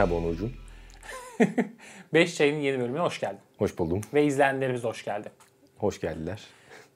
Merhaba Onurcuğum. 5 Çay'ın yeni bölümüne hoş geldin. Hoş buldum. Ve izleyenlerimiz hoş geldi. Hoş geldiler.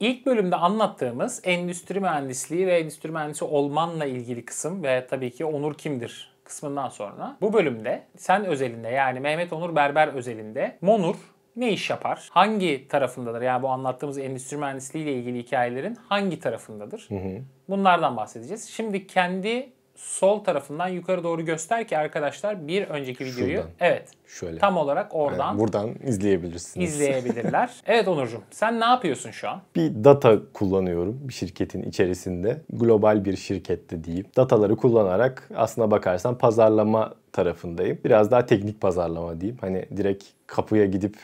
İlk bölümde anlattığımız endüstri mühendisliği ve endüstri mühendisi olmanla ilgili kısım ve tabii ki Onur kimdir kısmından sonra bu bölümde sen özelinde yani Mehmet Onur Berber özelinde Monur ne iş yapar? Hangi tarafındadır? Yani bu anlattığımız endüstri mühendisliği ile ilgili hikayelerin hangi tarafındadır? Hı hı. Bunlardan bahsedeceğiz. Şimdi kendi sol tarafından yukarı doğru göster ki arkadaşlar bir önceki videoyu Şuradan. evet şöyle tam olarak oradan yani buradan izleyebilirsiniz. İzleyebilirler. evet Onurcuğum sen ne yapıyorsun şu an? Bir data kullanıyorum bir şirketin içerisinde. Global bir şirkette diyeyim. Dataları kullanarak aslına bakarsan pazarlama tarafındayım. Biraz daha teknik pazarlama diyeyim. Hani direkt kapıya gidip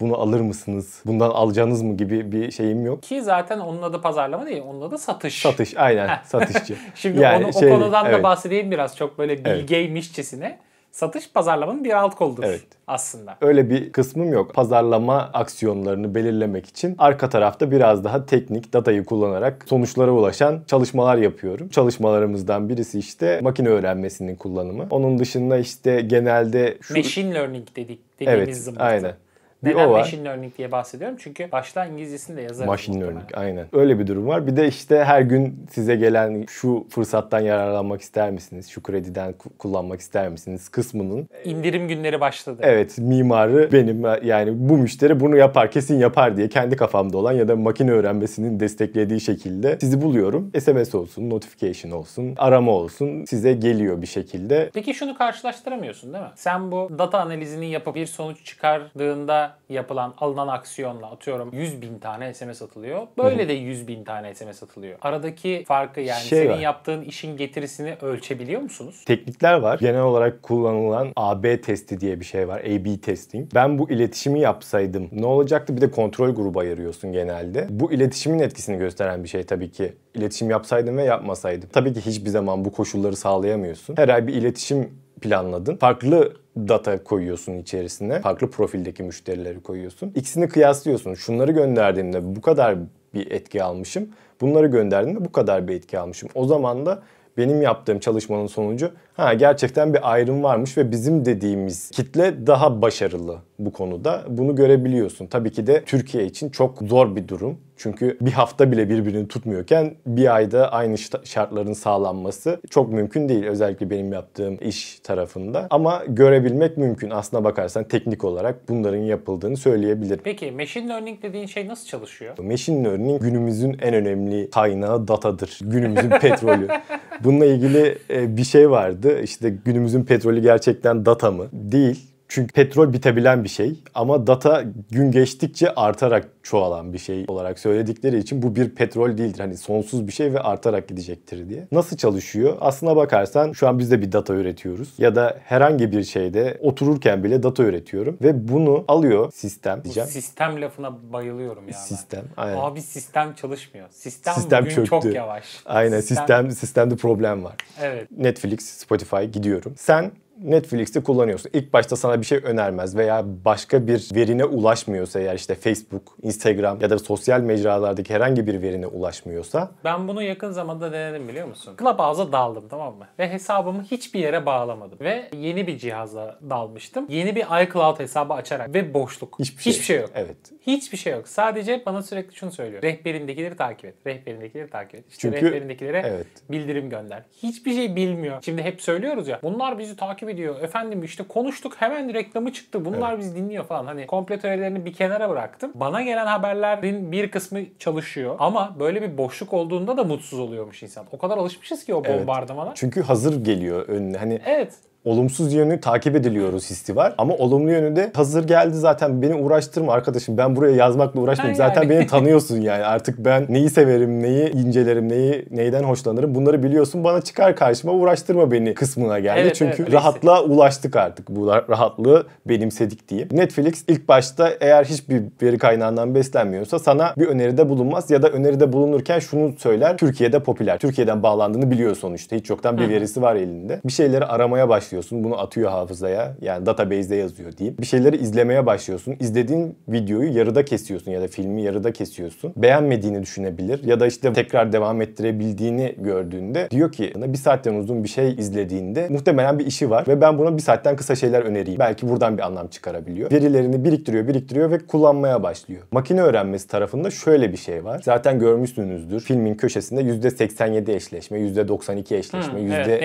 bunu alır mısınız? Bundan alacağınız mı gibi bir şeyim yok. Ki zaten onun adı pazarlama değil, onun adı satış. Satış, aynen satışçı. Şimdi yani onu, şey, o konudan evet. da bahsedeyim biraz çok böyle bilgeymişçesine. Evet. Satış pazarlamanın bir alt koludur evet. aslında. Öyle bir kısmım yok. Pazarlama aksiyonlarını belirlemek için arka tarafta biraz daha teknik datayı kullanarak sonuçlara ulaşan çalışmalar yapıyorum. Çalışmalarımızdan birisi işte makine öğrenmesinin kullanımı. Onun dışında işte genelde şu... Machine learning dedik dediğimiz evet, zımbırtı. Aynen. Neden o var. machine learning diye bahsediyorum? Çünkü başta İngilizcesini de yazarız. Machine muhtemelen. learning aynen. Öyle bir durum var. Bir de işte her gün size gelen şu fırsattan yararlanmak ister misiniz? Şu krediden kullanmak ister misiniz? Kısmının. E, indirim günleri başladı. Evet mimarı benim yani bu müşteri bunu yapar kesin yapar diye kendi kafamda olan ya da makine öğrenmesinin desteklediği şekilde sizi buluyorum. SMS olsun, notification olsun, arama olsun size geliyor bir şekilde. Peki şunu karşılaştıramıyorsun değil mi? Sen bu data analizini yapıp bir sonuç çıkardığında yapılan alınan aksiyonla atıyorum 100 bin tane SMS atılıyor. Böyle de 100 bin tane SMS atılıyor. Aradaki farkı yani şey senin var. yaptığın işin getirisini ölçebiliyor musunuz? Teknikler var. Genel olarak kullanılan AB testi diye bir şey var. AB testing. Ben bu iletişimi yapsaydım ne olacaktı? Bir de kontrol grubu ayırıyorsun genelde. Bu iletişimin etkisini gösteren bir şey tabii ki. İletişim yapsaydım ve yapmasaydım. Tabii ki hiçbir zaman bu koşulları sağlayamıyorsun. Her ay bir iletişim planladın. Farklı data koyuyorsun içerisine. Farklı profildeki müşterileri koyuyorsun. İkisini kıyaslıyorsun. Şunları gönderdiğimde bu kadar bir etki almışım. Bunları gönderdiğimde bu kadar bir etki almışım. O zaman da benim yaptığım çalışmanın sonucu Ha gerçekten bir ayrım varmış ve bizim dediğimiz kitle daha başarılı bu konuda. Bunu görebiliyorsun. Tabii ki de Türkiye için çok zor bir durum. Çünkü bir hafta bile birbirini tutmuyorken bir ayda aynı şartların sağlanması çok mümkün değil. Özellikle benim yaptığım iş tarafında. Ama görebilmek mümkün. Aslına bakarsan teknik olarak bunların yapıldığını söyleyebilirim. Peki machine learning dediğin şey nasıl çalışıyor? Machine learning günümüzün en önemli kaynağı datadır. Günümüzün petrolü. Bununla ilgili e, bir şey vardı vardı. İşte günümüzün petrolü gerçekten data mı? Değil. Çünkü petrol bitebilen bir şey ama data gün geçtikçe artarak çoğalan bir şey olarak söyledikleri için bu bir petrol değildir. Hani sonsuz bir şey ve artarak gidecektir diye. Nasıl çalışıyor? Aslına bakarsan şu an biz de bir data üretiyoruz ya da herhangi bir şeyde otururken bile data üretiyorum ve bunu alıyor sistem diyeceğim. Bu sistem lafına bayılıyorum ya. Sistem. Ben. Aynen. Abi sistem çalışmıyor. Sistem, sistem bugün çöktü. çok yavaş. Aynen sistem sistemde problem var. Evet. Netflix, Spotify gidiyorum. Sen Netflix'i kullanıyorsun. İlk başta sana bir şey önermez veya başka bir verine ulaşmıyorsa eğer işte Facebook, Instagram ya da sosyal mecralardaki herhangi bir verine ulaşmıyorsa. Ben bunu yakın zamanda denedim biliyor musun? Clubhouse'a daldım tamam mı? Ve hesabımı hiçbir yere bağlamadım. Ve yeni bir cihaza dalmıştım. Yeni bir iCloud hesabı açarak ve boşluk. Hiçbir şey, Hiçbir şey yok. Evet. Hiçbir şey yok. Sadece bana sürekli şunu söylüyor. Rehberindekileri takip et. Rehberindekileri takip et. İşte Çünkü, rehberindekilere evet. bildirim gönder. Hiçbir şey bilmiyor. Şimdi hep söylüyoruz ya. Bunlar bizi takip gibi diyor. Efendim işte konuştuk hemen reklamı çıktı. Bunlar evet. bizi dinliyor falan. Hani komple teorilerini bir kenara bıraktım. Bana gelen haberlerin bir kısmı çalışıyor ama böyle bir boşluk olduğunda da mutsuz oluyormuş insan. O kadar alışmışız ki o bombardımana. Evet. Çünkü hazır geliyor önüne. Hani Evet olumsuz yönü takip ediliyoruz hissi var. Ama olumlu yönü de hazır geldi zaten beni uğraştırma arkadaşım. Ben buraya yazmakla uğraşmayayım. Aynen. Zaten beni tanıyorsun yani. Artık ben neyi severim, neyi incelerim, neyi neyden hoşlanırım bunları biliyorsun. Bana çıkar karşıma uğraştırma beni kısmına geldi. Evet, Çünkü evet, rahatla ulaştık artık. Bu rahatlığı benimsedik diye. Netflix ilk başta eğer hiçbir veri kaynağından beslenmiyorsa sana bir öneride bulunmaz ya da öneride bulunurken şunu söyler. Türkiye'de popüler. Türkiye'den bağlandığını biliyor sonuçta. Hiç yoktan bir verisi var elinde. Bir şeyleri aramaya başlıyor açıyorsun. Bunu atıyor hafızaya. Yani database'de yazıyor diyeyim. Bir şeyleri izlemeye başlıyorsun. İzlediğin videoyu yarıda kesiyorsun ya da filmi yarıda kesiyorsun. Beğenmediğini düşünebilir ya da işte tekrar devam ettirebildiğini gördüğünde diyor ki bana bir saatten uzun bir şey izlediğinde muhtemelen bir işi var ve ben buna bir saatten kısa şeyler önereyim. Belki buradan bir anlam çıkarabiliyor. Verilerini biriktiriyor, biriktiriyor ve kullanmaya başlıyor. Makine öğrenmesi tarafında şöyle bir şey var. Zaten görmüşsünüzdür. Filmin köşesinde %87 eşleşme, %92 eşleşme, Hı, evet,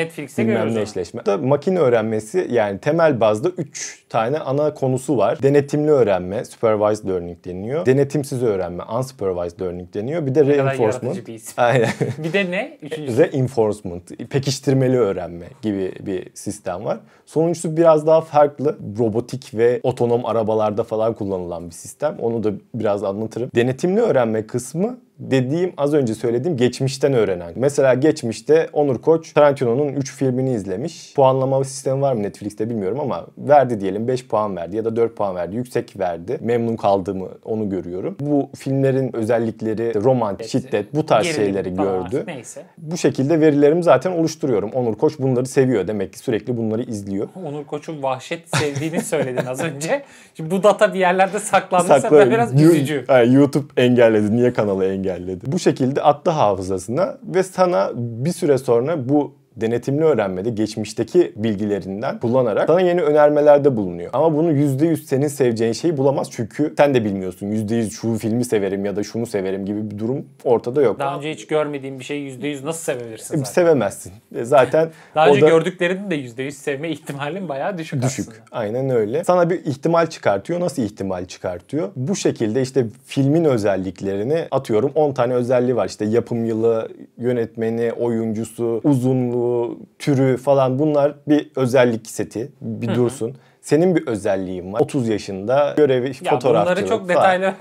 öğrenmesi yani temel bazda 3 tane ana konusu var. Denetimli öğrenme, supervised learning deniyor. Denetimsiz öğrenme, unsupervised learning deniyor. Bir de reinforcement. Bir Aynen. bir de ne? Üçüncüsü. Reinforcement, pekiştirmeli öğrenme gibi bir sistem var. Sonuncusu biraz daha farklı. Robotik ve otonom arabalarda falan kullanılan bir sistem. Onu da biraz anlatırım. Denetimli öğrenme kısmı dediğim az önce söylediğim geçmişten öğrenen. Mesela geçmişte Onur Koç Tarantino'nun 3 filmini izlemiş. Puanlama sistemi var mı Netflix'te bilmiyorum ama verdi diyelim 5 puan verdi ya da 4 puan verdi. Yüksek verdi. Memnun kaldığımı onu görüyorum. Bu filmlerin özellikleri romantik, evet. şiddet bu tarz Gerilim şeyleri gördü. Neyse. Bu şekilde verilerimi zaten oluşturuyorum. Onur Koç bunları seviyor demek ki sürekli bunları izliyor. Onur Koç'un vahşet sevdiğini söyledin az önce. Şimdi bu data bir yerlerde saklandıysa Sakla, biraz üzücü. Yani YouTube engelledi. Niye kanalı engelledi? engelledi. Bu şekilde attı hafızasına ve sana bir süre sonra bu denetimli öğrenmede geçmişteki bilgilerinden kullanarak sana yeni önermelerde bulunuyor. Ama bunu %100 senin seveceğin şeyi bulamaz çünkü sen de bilmiyorsun. %100 şu filmi severim ya da şunu severim gibi bir durum ortada yok. Daha önce hiç görmediğin bir şeyi %100 nasıl sevebilirsin e, zaten? Sevemezsin. E, zaten Daha önce da... gördüklerini de %100 sevme ihtimalin bayağı düşük, düşük. aslında. Aynen öyle. Sana bir ihtimal çıkartıyor. Nasıl ihtimal çıkartıyor? Bu şekilde işte filmin özelliklerini atıyorum 10 tane özelliği var. İşte yapım yılı, yönetmeni, oyuncusu, uzunluğu, türü falan bunlar bir özellik seti. Bir Hı-hı. dursun. Senin bir özelliğin var. 30 yaşında görevi ya fotoğrafçılık bunları çok falan. detaylı.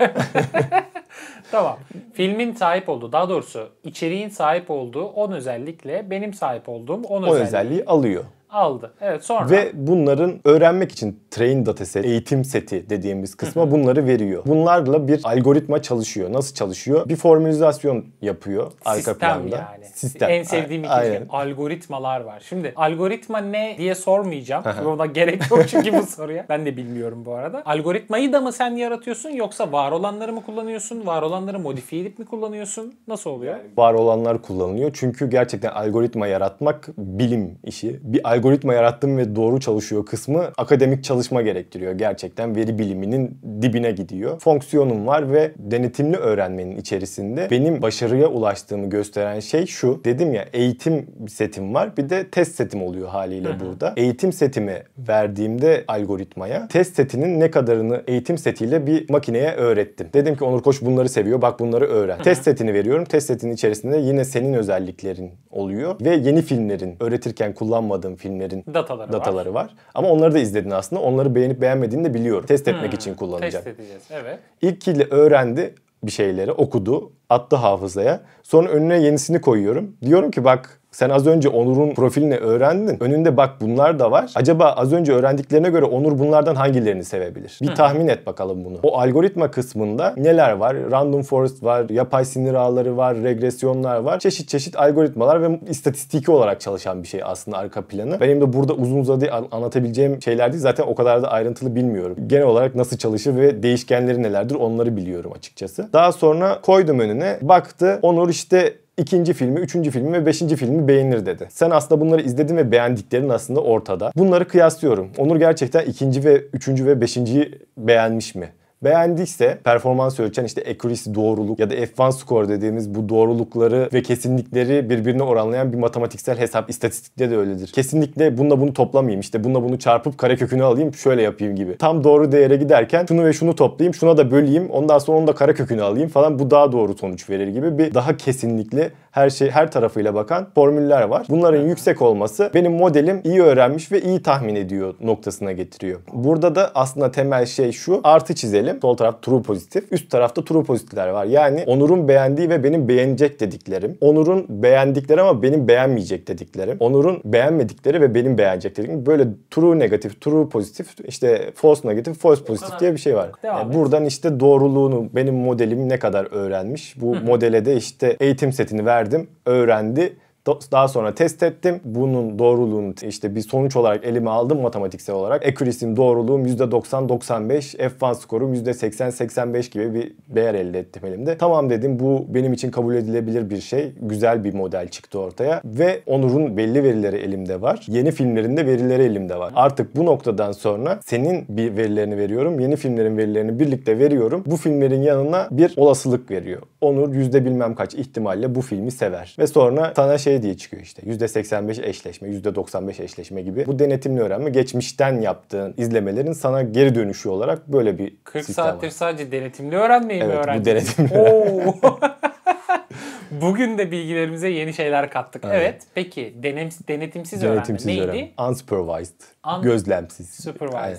tamam. Filmin sahip olduğu, daha doğrusu içeriğin sahip olduğu 10 özellikle benim sahip olduğum 10 özelliği. özelliği alıyor aldı. Evet sonra. Ve bunların öğrenmek için train dataset, eğitim seti dediğimiz kısma bunları veriyor. Bunlarla bir algoritma çalışıyor. Nasıl çalışıyor? Bir formülizasyon yapıyor arka Sistem Yani. Sistem En sevdiğim iki şey algoritmalar var. Şimdi algoritma ne diye sormayacağım. Ona gerek yok çünkü bu soruya. Ben de bilmiyorum bu arada. Algoritmayı da mı sen yaratıyorsun yoksa var olanları mı kullanıyorsun? Var olanları modifiye edip mi kullanıyorsun? Nasıl oluyor? Yani var olanlar kullanılıyor. Çünkü gerçekten algoritma yaratmak bilim işi. Bir algoritma algoritma yarattım ve doğru çalışıyor kısmı akademik çalışma gerektiriyor. Gerçekten veri biliminin dibine gidiyor. Fonksiyonum var ve denetimli öğrenmenin içerisinde benim başarıya ulaştığımı gösteren şey şu. Dedim ya eğitim setim var bir de test setim oluyor haliyle burada. Eğitim setimi verdiğimde algoritmaya test setinin ne kadarını eğitim setiyle bir makineye öğrettim. Dedim ki Onur Koç bunları seviyor bak bunları öğren. Test setini veriyorum. Test setinin içerisinde yine senin özelliklerin oluyor ve yeni filmlerin öğretirken kullanmadığım film filmlerin dataları, dataları var. var. Ama onları da izledin aslında. Onları beğenip beğenmediğini de biliyorum. Test hmm, etmek hmm, için kullanacağım. Test edeceğiz, evet. İlkiyle öğrendi bir şeyleri, okudu, attı hafızaya. Sonra önüne yenisini koyuyorum. Diyorum ki bak sen az önce Onur'un profilini öğrendin. Önünde bak bunlar da var. Acaba az önce öğrendiklerine göre Onur bunlardan hangilerini sevebilir? Bir tahmin et bakalım bunu. O algoritma kısmında neler var? Random forest var, yapay sinir ağları var, regresyonlar var. Çeşit çeşit algoritmalar ve istatistiki olarak çalışan bir şey aslında arka planı. Benim de burada uzun uzadı anlatabileceğim şeyler değil. Zaten o kadar da ayrıntılı bilmiyorum. Genel olarak nasıl çalışır ve değişkenleri nelerdir onları biliyorum açıkçası. Daha sonra koydum önüne. Baktı Onur işte ikinci filmi, üçüncü filmi ve beşinci filmi beğenir dedi. Sen aslında bunları izledin ve beğendiklerin aslında ortada. Bunları kıyaslıyorum. Onur gerçekten ikinci ve üçüncü ve beşinciyi beğenmiş mi? Beğendiyse performans ölçen işte accuracy doğruluk ya da F1 score dediğimiz bu doğrulukları ve kesinlikleri birbirine oranlayan bir matematiksel hesap istatistikte de öyledir. Kesinlikle bununla bunu toplamayayım işte bununla bunu çarpıp kare kökünü alayım şöyle yapayım gibi. Tam doğru değere giderken şunu ve şunu toplayayım şuna da böleyim ondan sonra onu da kare kökünü alayım falan bu daha doğru sonuç verir gibi bir daha kesinlikle her şey her tarafıyla bakan formüller var. Bunların yüksek olması benim modelim iyi öğrenmiş ve iyi tahmin ediyor noktasına getiriyor. Burada da aslında temel şey şu. Artı çizelim. Sol taraf true pozitif. Üst tarafta true pozitifler var. Yani Onur'un beğendiği ve benim beğenecek dediklerim. Onur'un beğendikleri ama benim beğenmeyecek dediklerim. Onur'un beğenmedikleri ve benim beğenecek dediklerim. Böyle true negatif, true pozitif, işte false negatif, false pozitif diye bir şey var. Yani buradan işte doğruluğunu benim modelim ne kadar öğrenmiş. Bu modele de işte eğitim setini ver verdim, öğrendi daha sonra test ettim. Bunun doğruluğunu işte bir sonuç olarak elime aldım matematiksel olarak. Accuracy'm e doğruluğum %90-95, F1 skorum %80-85 gibi bir değer elde ettim elimde. Tamam dedim bu benim için kabul edilebilir bir şey. Güzel bir model çıktı ortaya ve Onur'un belli verileri elimde var. Yeni filmlerinde verileri elimde var. Artık bu noktadan sonra senin bir verilerini veriyorum. Yeni filmlerin verilerini birlikte veriyorum. Bu filmlerin yanına bir olasılık veriyor. Onur yüzde bilmem kaç ihtimalle bu filmi sever. Ve sonra sana şey şey diye çıkıyor işte. %85 eşleşme, %95 eşleşme gibi. Bu denetimli öğrenme geçmişten yaptığın izlemelerin sana geri dönüşü olarak böyle bir 40 sistem saattir var. sadece denetimli öğrenmeyi evet, mi öğrendin? Evet bu denetimli Bugün de bilgilerimize yeni şeyler kattık. Evet. evet. Peki denem, denetimsiz, denetimsiz öğrenme neydi? Unsupervised. Un- gözlemsiz. Supervised. Yani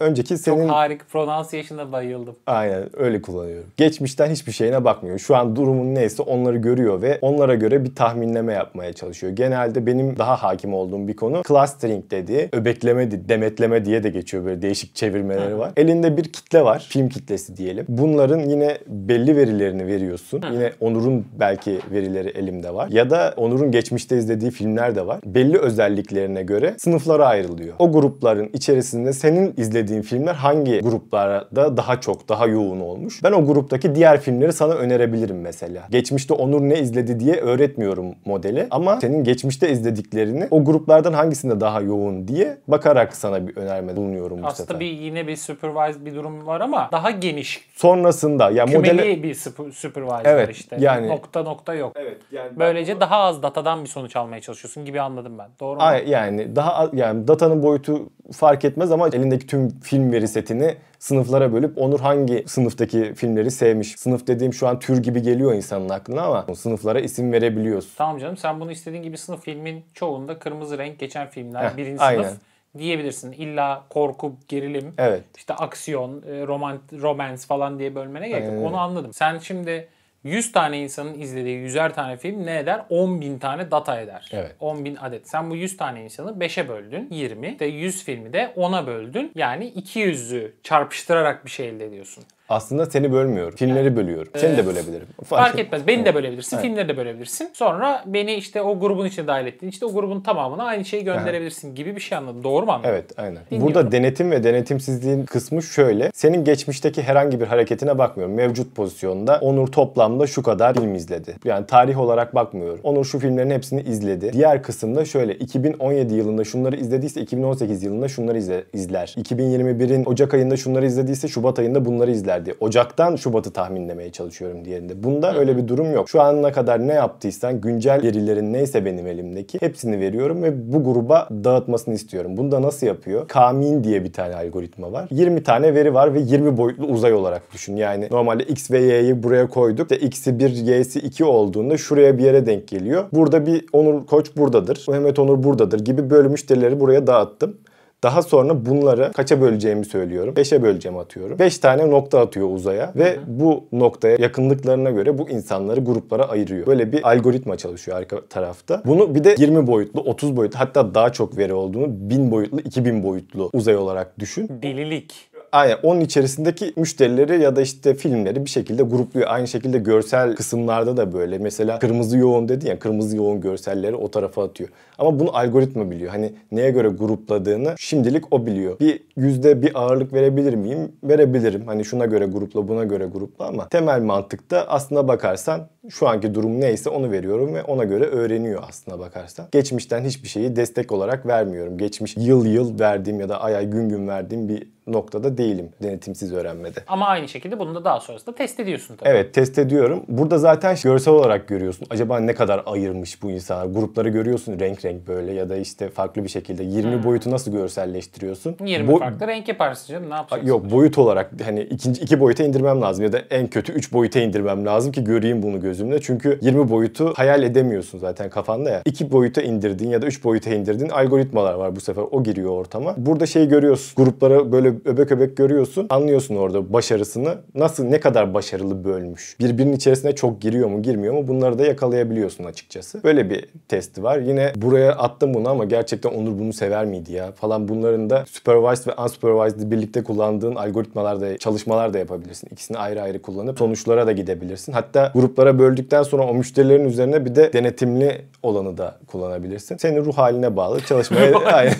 önceki senin... Çok harika pronunciation'a bayıldım. Aynen öyle kullanıyorum. Geçmişten hiçbir şeyine bakmıyor. Şu an durumun neyse onları görüyor ve onlara göre bir tahminleme yapmaya çalışıyor. Genelde benim daha hakim olduğum bir konu clustering dediği öbekleme, demetleme diye de geçiyor. Böyle değişik çevirmeleri var. Elinde bir kitle var. Film kitlesi diyelim. Bunların yine belli verilerini veriyorsun. Yine Onur'un belki verileri elimde var. Ya da Onur'un geçmişte izlediği filmler de var. Belli özelliklerine göre sınıflara ayrılıyor. O grupların içerisinde senin izlediğin filmler hangi gruplarda daha çok, daha yoğun olmuş? Ben o gruptaki diğer filmleri sana önerebilirim mesela. Geçmişte Onur ne izledi diye öğretmiyorum modeli ama senin geçmişte izlediklerini o gruplardan hangisinde daha yoğun diye bakarak sana bir önerme bulunuyorum bu Aslında bir yine bir supervised bir durum var ama daha geniş. Sonrasında ya Kümeli modele... bir super, supervised evet, işte. Yani... Nokta nokta yok. Evet, yani Böylece ben... daha az datadan bir sonuç almaya çalışıyorsun gibi anladım ben. Doğru mu? Ay, yani daha yani datanın boyutu fark etmez ama elindeki tüm film veri setini sınıflara bölüp Onur hangi sınıftaki filmleri sevmiş. Sınıf dediğim şu an tür gibi geliyor insanın aklına ama sınıflara isim verebiliyorsun. Tamam canım sen bunu istediğin gibi sınıf filmin çoğunda kırmızı renk geçen filmler Heh, birinci aynen. sınıf diyebilirsin. İlla korku, gerilim, evet. işte aksiyon, e, romant, romance falan diye bölmene gerek yok. Onu anladım. Sen şimdi 100 tane insanın izlediği 100'er tane film ne eder? 10 bin tane data eder. Evet. 10 bin adet. Sen bu 100 tane insanı 5'e böldün. 20. De 100 filmi de 10'a böldün. Yani 200'ü çarpıştırarak bir şey elde ediyorsun aslında seni bölmüyorum. Filmleri evet. bölüyorum. Seni evet. de bölebilirim. Fark, Fark etmez. Beni de bölebilirsin. Evet. Filmleri de bölebilirsin. Sonra beni işte o grubun içine dahil ettin. İşte o grubun tamamına aynı şeyi gönderebilirsin gibi bir şey anladım. Doğru mu anladım? Evet aynen. Dinliyorum. Burada denetim ve denetimsizliğin kısmı şöyle. Senin geçmişteki herhangi bir hareketine bakmıyorum. Mevcut pozisyonda Onur toplamda şu kadar film izledi. Yani tarih olarak bakmıyorum. Onur şu filmlerin hepsini izledi. Diğer kısımda şöyle 2017 yılında şunları izlediyse 2018 yılında şunları izler. 2021'in Ocak ayında şunları izlediyse Şubat ayında bunları izler gösterdi. Ocaktan Şubat'ı tahminlemeye çalışıyorum diğerinde. Bunda öyle bir durum yok. Şu ana kadar ne yaptıysan güncel verilerin neyse benim elimdeki hepsini veriyorum ve bu gruba dağıtmasını istiyorum. Bunu da nasıl yapıyor? Kamin diye bir tane algoritma var. 20 tane veri var ve 20 boyutlu uzay olarak düşün. Yani normalde X ve Y'yi buraya koyduk. İşte X'i 1, Y'si 2 olduğunda şuraya bir yere denk geliyor. Burada bir Onur Koç buradadır. Mehmet Onur buradadır gibi böyle müşterileri buraya dağıttım. Daha sonra bunları kaça böleceğimi söylüyorum. 5'e böleceğim atıyorum. 5 tane nokta atıyor uzaya ve Hı-hı. bu noktaya yakınlıklarına göre bu insanları gruplara ayırıyor. Böyle bir algoritma çalışıyor arka tarafta. Bunu bir de 20 boyutlu, 30 boyutlu hatta daha çok veri olduğunu 1000 boyutlu, 2000 boyutlu uzay olarak düşün. Delilik. Aynen onun içerisindeki müşterileri ya da işte filmleri bir şekilde grupluyor. Aynı şekilde görsel kısımlarda da böyle. Mesela kırmızı yoğun dedi ya kırmızı yoğun görselleri o tarafa atıyor. Ama bunu algoritma biliyor. Hani neye göre grupladığını şimdilik o biliyor. Bir yüzde bir ağırlık verebilir miyim? Verebilirim. Hani şuna göre grupla buna göre grupla ama temel mantıkta aslına bakarsan şu anki durum neyse onu veriyorum ve ona göre öğreniyor aslına bakarsan. Geçmişten hiçbir şeyi destek olarak vermiyorum. Geçmiş yıl yıl verdiğim ya da ay ay gün gün verdiğim bir noktada değilim denetimsiz öğrenmede. Ama aynı şekilde bunu da daha sonrasında test ediyorsun tabii. Evet test ediyorum. Burada zaten görsel olarak görüyorsun. Acaba ne kadar ayırmış bu insanlar? Grupları görüyorsun renk renk böyle ya da işte farklı bir şekilde 20 hmm. boyutu nasıl görselleştiriyorsun? 20 Bo- farklı renk yaparsın canım ne yapacaksın? Yok boyut olarak hani ikinci iki boyuta indirmem lazım ya da en kötü 3 boyuta indirmem lazım ki göreyim bunu gözümle. Çünkü 20 boyutu hayal edemiyorsun zaten kafanda ya. 2 boyuta indirdin ya da 3 boyuta indirdin algoritmalar var bu sefer. O giriyor ortama. Burada şey görüyorsun. Gruplara böyle öbek öbek görüyorsun. Anlıyorsun orada başarısını. Nasıl ne kadar başarılı bölmüş. Birbirinin içerisine çok giriyor mu girmiyor mu bunları da yakalayabiliyorsun açıkçası. Böyle bir testi var. Yine buraya attım bunu ama gerçekten Onur bunu sever miydi ya falan bunların da supervised ve unsupervised birlikte kullandığın algoritmalar da çalışmalar da yapabilirsin. İkisini ayrı ayrı kullanıp sonuçlara da gidebilirsin. Hatta gruplara böldükten sonra o müşterilerin üzerine bir de denetimli olanı da kullanabilirsin. Senin ruh haline bağlı çalışmaya aynen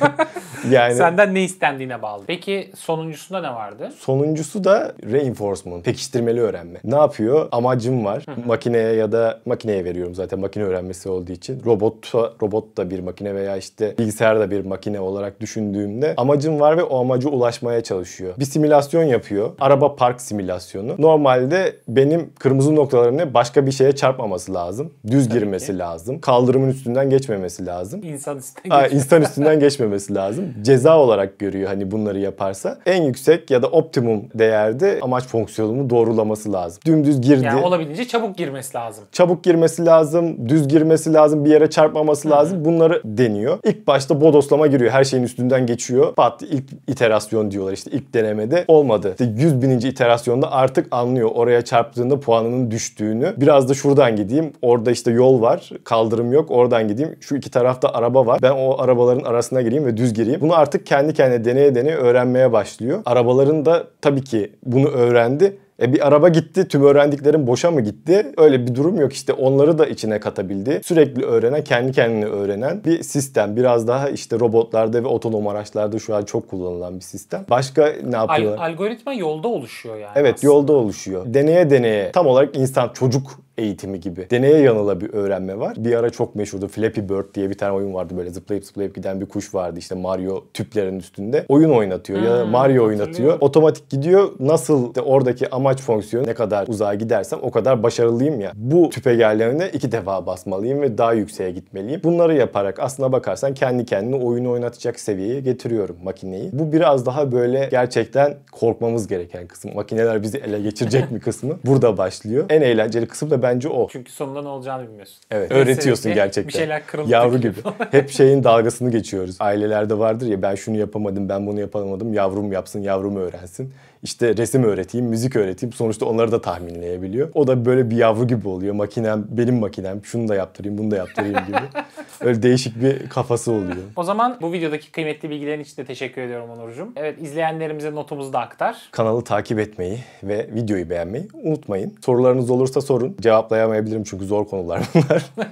yani, Senden ne istendiğine bağlı. Peki sonuncusunda ne vardı? Sonuncusu da reinforcement, pekiştirmeli öğrenme. Ne yapıyor? Amacım var. Makineye ya da makineye veriyorum zaten makine öğrenmesi olduğu için. Robot robot da bir makine veya işte bilgisayar da bir makine olarak düşündüğümde amacım var ve o amaca ulaşmaya çalışıyor. Bir simülasyon yapıyor. Araba park simülasyonu. Normalde benim kırmızı noktalarım Başka bir şeye çarpmaması lazım. Düz Tabii girmesi ki. lazım. Kaldırımın üstünden geçmemesi lazım. İnsan üstünden, Aa, insan üstünden geçmemesi lazım ceza olarak görüyor hani bunları yaparsa. En yüksek ya da optimum değerde amaç fonksiyonunu doğrulaması lazım. Dümdüz girdi. Yani olabildiğince çabuk girmesi lazım. Çabuk girmesi lazım, düz girmesi lazım, bir yere çarpmaması lazım. Bunları deniyor. İlk başta bodoslama giriyor. Her şeyin üstünden geçiyor. Pat ilk iterasyon diyorlar işte ilk denemede olmadı. İşte 100 bininci iterasyonda artık anlıyor oraya çarptığında puanının düştüğünü. Biraz da şuradan gideyim. Orada işte yol var. Kaldırım yok. Oradan gideyim. Şu iki tarafta araba var. Ben o arabaların arasına gireyim ve düz gireyim diyeyim. Bunu artık kendi kendine deneye deneye öğrenmeye başlıyor. Arabaların da tabii ki bunu öğrendi. E bir araba gitti, tüm öğrendiklerin boşa mı gitti? Öyle bir durum yok işte onları da içine katabildi. Sürekli öğrenen, kendi kendini öğrenen bir sistem. Biraz daha işte robotlarda ve otonom araçlarda şu an çok kullanılan bir sistem. Başka ne yapıyorlar? Al algoritma yolda oluşuyor yani. Evet aslında. yolda oluşuyor. Deneye deneye tam olarak insan çocuk eğitimi gibi. Deneye yanıla bir öğrenme var. Bir ara çok meşhurdu Flappy Bird diye bir tane oyun vardı böyle zıplayıp zıplayıp giden bir kuş vardı işte Mario tüplerin üstünde. Oyun oynatıyor hmm, ya Mario oynatıyor. Otomatik gidiyor. Nasıl de oradaki amaç fonksiyonu ne kadar uzağa gidersem o kadar başarılıyım ya. Bu tüpe tüpegerlerine iki defa basmalıyım ve daha yükseğe gitmeliyim. Bunları yaparak aslına bakarsan kendi kendine oyunu oynatacak seviyeye getiriyorum makineyi. Bu biraz daha böyle gerçekten korkmamız gereken kısım. Makineler bizi ele geçirecek mi kısmı. Burada başlıyor. En eğlenceli kısım da ben bence o. Çünkü sonunda ne olacağını bilmiyorsun. Evet. öğretiyorsun gerçekten. Bir şeyler kırıldı. Yavru gibi. Hep şeyin dalgasını geçiyoruz. Ailelerde vardır ya ben şunu yapamadım, ben bunu yapamadım. Yavrum yapsın, yavrum öğrensin işte resim öğreteyim, müzik öğreteyim. Sonuçta onları da tahminleyebiliyor. O da böyle bir yavru gibi oluyor. Makinem, benim makinem. Şunu da yaptırayım, bunu da yaptırayım gibi. Öyle değişik bir kafası oluyor. O zaman bu videodaki kıymetli bilgilerin için de teşekkür ediyorum Onurcuğum. Evet izleyenlerimize notumuzu da aktar. Kanalı takip etmeyi ve videoyu beğenmeyi unutmayın. Sorularınız olursa sorun. Cevaplayamayabilirim çünkü zor konular bunlar.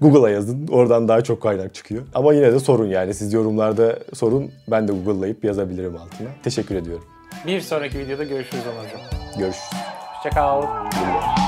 Google'a yazın. Oradan daha çok kaynak çıkıyor. Ama yine de sorun yani. Siz yorumlarda sorun. Ben de Google'layıp yazabilirim altına. Teşekkür ediyorum. Bir sonraki videoda görüşürüz Onurcuğum. Görüşürüz. Hoşçakal. Görüşürüz.